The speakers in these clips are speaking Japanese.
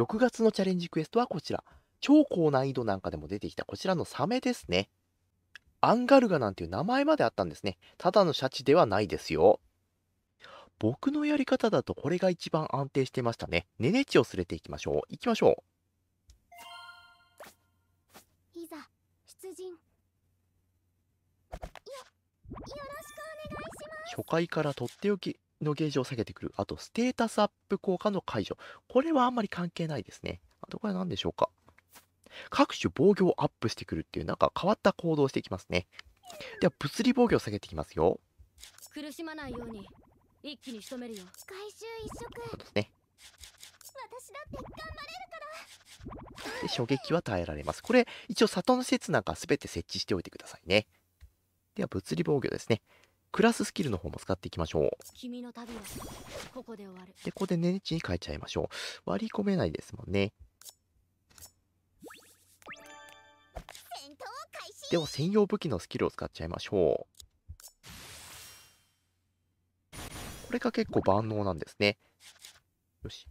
6月のチャレンジクエストはこちら。超高難易度なんかでも出てきたこちらのサメですね。アンガルガなんていう名前まであったんですね。ただのシャチではないですよ。僕のやり方だとこれが一番安定してましたね。ネネチを連れていきましょう。行きましょう。いざ、出陣。よ、よろしくお願いします。初回からとっておき。のゲージを下げてくる。あと、ステータスアップ効果の解除。これはあんまり関係ないですね。あと、これは何でしょうか。各種防御をアップしてくるっていう、なんか変わった行動をしていきますね。では、物理防御を下げていきますよ。苦しまないように、一気に仕留めるよ。回収一色。そうですね。私だって頑張れるから。で、衝撃は耐えられます。これ、一応、里の施設なんかすべて設置しておいてくださいね。では、物理防御ですね。クラススキルの方も使っていきましょう。君の旅はここで終わる。で、ここで値打ちに変えちゃいましょう。割り込めないですもんね。では専用武器のスキルを使っちゃいましょう。これが結構万能なんですね。よし。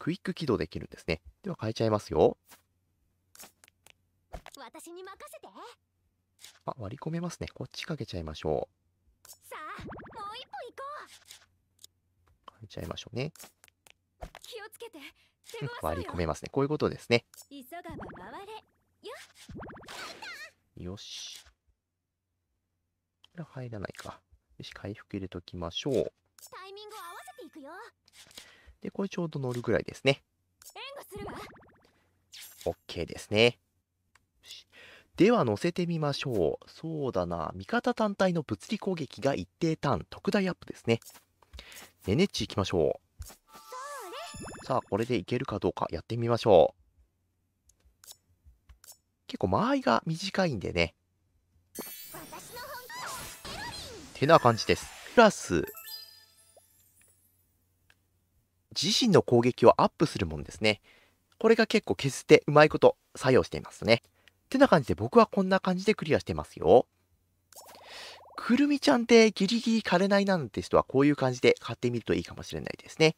クイック起動できるんですね。では変えちゃいますよ。私に任せて。あ、割り込めますね。こっちかけちゃいましょう。いちゃいましょうね。気をつけて割り込めますね。こういうことですね。よし。これは入らないか。よし、回復入れときましょう。タイミングを合わせていくよ。で、これちょうど乗るぐらいですね。援護するわ。OK ですね。では乗せてみましょう。そうだな。味方単体の物理攻撃が一定ターン、特大アップですね。ねネッチ行きましょう。さあ、これでいけるかどうかやってみましょう。結構間合いが短いんでね。てな感じです。プラス、自身の攻撃をアップするもんですね。これが結構削ってうまいこと作用していますね。てな感じで僕はこんな感じでクリアしてますよ。くるみちゃんってギリギリ枯れないなんて人はこういう感じで買ってみるといいかもしれないですね。